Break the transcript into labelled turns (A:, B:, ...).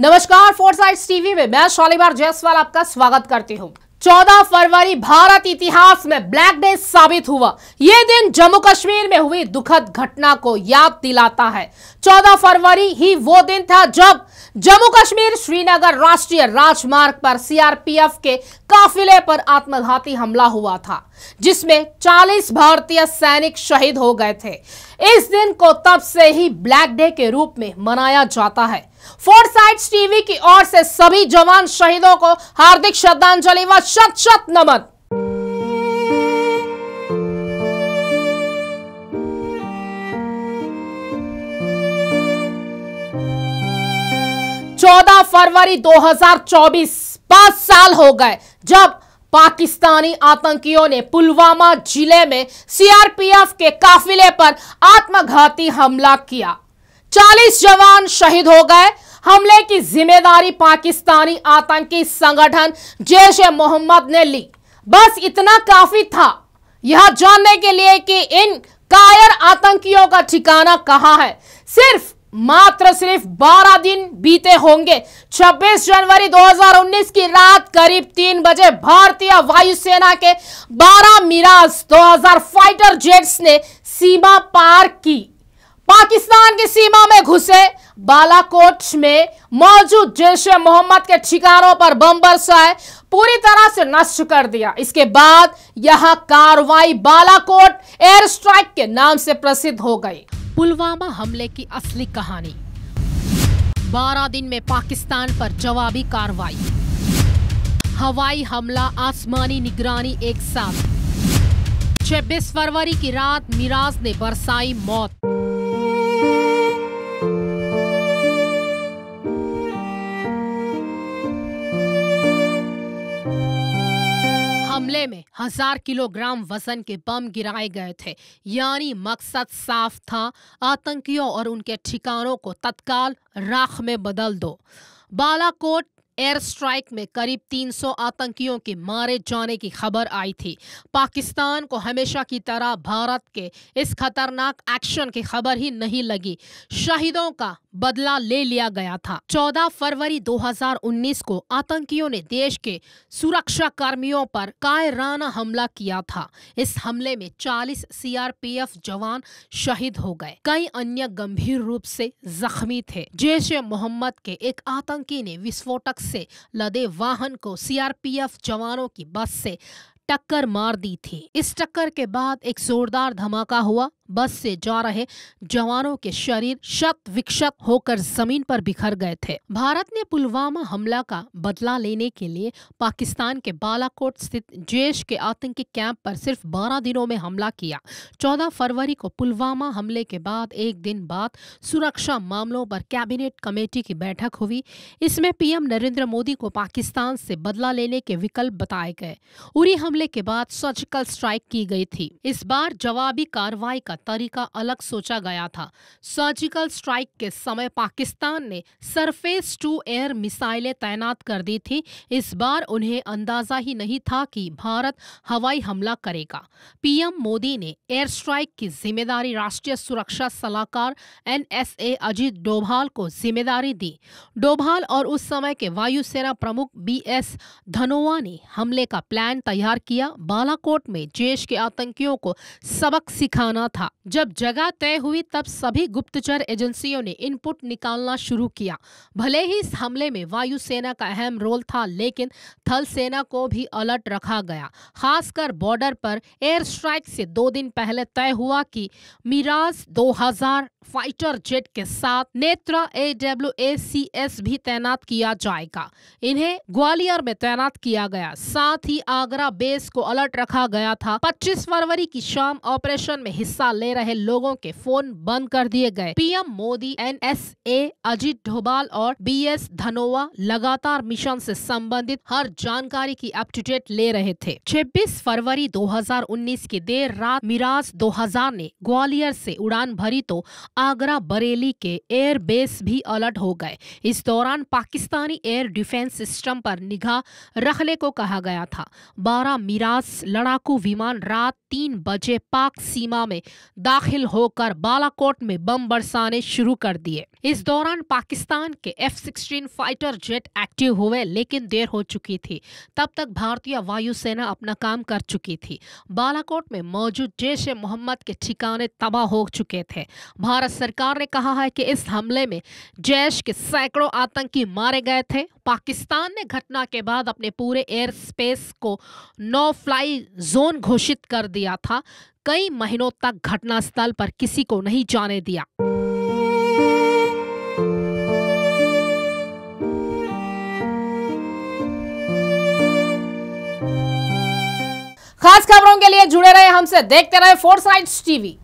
A: नमस्कार foresight TV में मैं शालीमार जयसवाल आपका स्वागत करती हूँ 14 फरवरी भारत इतिहास में ब्लैक डे साबित हुआ ये दिन जम्मू कश्मीर में हुई दुखद घटना को याद दिलाता है 14 फरवरी ही वो दिन था जब जम्मू कश्मीर श्रीनगर राष्ट्रीय राजमार्ग पर सीआरपीएफ के काफिले पर आत्मघाती हमला हुआ था जिसमें 40 भारतीय सैनिक शहीद हो गए थे इस दिन को तब से ही ब्लैक डे के रूप में मनाया जाता है फोर साइड टीवी की ओर से सभी जवान शहीदों को हार्दिक श्रद्धांजलि व शत शत नमन फरवरी 2024 हजार साल हो गए जब पाकिस्तानी आतंकियों ने पुलवामा जिले में सीआरपीएफ के काफिले पर आत्मघाती हमला किया 40 जवान शहीद हो गए हमले की जिम्मेदारी पाकिस्तानी आतंकी संगठन जैश ए मोहम्मद ने ली बस इतना काफी था यह जानने के लिए कि इन कायर आतंकियों का ठिकाना कहां है सिर्फ मात्र सिर्फ 12 दिन बीते होंगे 26 जनवरी 2019 की रात करीब तीन बजे भारतीय वायुसेना के 12 मिराज 2000 फाइटर जेट्स ने सीमा पार की पाकिस्तान की सीमा में घुसे बालाकोट में मौजूद जैश ए मोहम्मद के ठिकानों पर बम बरसाए पूरी तरह से नष्ट कर दिया इसके बाद यह कार्रवाई बालाकोट एयर स्ट्राइक के नाम से प्रसिद्ध हो गई पुलवामा हमले की असली कहानी 12 दिन में पाकिस्तान पर जवाबी कार्रवाई हवाई हमला आसमानी निगरानी एक साथ छब्बीस फरवरी की रात मिराज ने बरसाई मौत हमले में हजार किलोग्राम वजन के बम गिराए गए थे यानी मकसद साफ था आतंकियों और उनके ठिकानों को तत्काल राख में बदल दो बालाकोट एयर स्ट्राइक में करीब 300 आतंकियों के मारे जाने की खबर आई थी पाकिस्तान को हमेशा की तरह भारत के इस खतरनाक एक्शन की खबर ही नहीं लगी शहीदों का बदला ले लिया गया था 14 फरवरी 2019 को आतंकियों ने देश के सुरक्षा कर्मियों पर कायराना हमला किया था इस हमले में 40 सीआरपीएफ जवान शहीद हो गए कई अन्य गंभीर रूप से जख्मी थे जैश मोहम्मद के एक आतंकी ने विस्फोटक से लदे वाहन को सीआरपीएफ जवानों की बस से टक्कर मार दी थी इस टक्कर के बाद एक जोरदार धमाका हुआ बस से जा रहे जवानों के शरीर शत विक्षत होकर जमीन पर बिखर गए थे भारत ने पुलवामा हमला का बदला लेने के लिए पाकिस्तान के बालाकोट स्थित जैश के आतंकी कैंप पर सिर्फ 12 दिनों में हमला किया 14 फरवरी को पुलवामा हमले के बाद एक दिन बाद सुरक्षा मामलों पर कैबिनेट कमेटी की बैठक हुई इसमें पीएम नरेंद्र मोदी को पाकिस्तान से बदला लेने के विकल्प बताए गए उरी हमले के बाद सर्जिकल स्ट्राइक की गई थी इस बार जवाबी कार्रवाई का तरीका अलग सोचा गया था सर्जिकल स्ट्राइक के समय पाकिस्तान ने सरफेस टू एयर मिसाइलें तैनात कर दी थी इस बार उन्हें अंदाजा ही नहीं था कि भारत हवाई हमला करेगा पीएम मोदी ने एयर स्ट्राइक की जिम्मेदारी राष्ट्रीय सुरक्षा सलाहकार एनएसए अजीत डोभाल को जिम्मेदारी दी डोभाल और उस समय के वायुसेना प्रमुख बी एस धनोवा ने हमले का प्लान तैयार किया बालाकोट में जेश के आतंकियों को सबक सिखाना था था जब जगह तय हुई तब सभी गुप्तचर एजेंसियों ने इनपुट निकालना शुरू किया भले ही इस हमले में वायुसेना का अहम रोल था लेकिन थल सेना को भी अलर्ट रखा गया खासकर बॉर्डर पर एयर स्ट्राइक से दो दिन पहले तय हुआ कि मिराज 2000 फाइटर जेट के साथ नेत्र A W A C S भी तैनात किया जाएगा इन्हें ग्वालियर में तैनात किया गया साथ ही आगरा बेस को अलर्ट रखा गया था 25 फरवरी की शाम ऑपरेशन में हिस्सा ले रहे लोगों के फोन बंद कर दिए गए PM Modi N S A Ajit Doval और बी एस धनोवा लगातार मिशन से संबंधित हर जानकारी की अप ले रहे थे 26 फरवरी 2019 की देर रात मिराज 2000 ने ग्वालियर से उड़ान भरी तो आगरा बरेली के एयर बेस भी अलर्ट हो गए इस दौरान पाकिस्तानी एयर डिफेंस सिस्टम पर निगाह रखने को कहा गया था बारह मिराज लड़ाकू विमान रात तीन बजे पाक सीमा में दाखिल होकर बालाकोट में बम बरसाने शुरू कर दिए इस दौरान पाकिस्तान के F sixteen fighter jet active हुए लेकिन देर हो चुकी थी तब तक भारतीय वायुसेना अपना काम कर चुकी थी बालाकोट में मौजूद जैश ए मोहम्मद के ठिकाने तबाह हो चुके थे भारत सरकार ने कहा है कि इस हमले में जैश के सैकड़ों आतंकी मारे गए थे पाकिस्तान ने घटना के बाद अपने पूरे एयर स्पेस को नो फ्लाई जोन घोषित कर दिया था कई महीनों तक घटनास्थल पर किसी को नहीं जाने दिया खास खबरों के लिए जुड़े रहे हमसे देखते रहे फोर साइड्स टीवी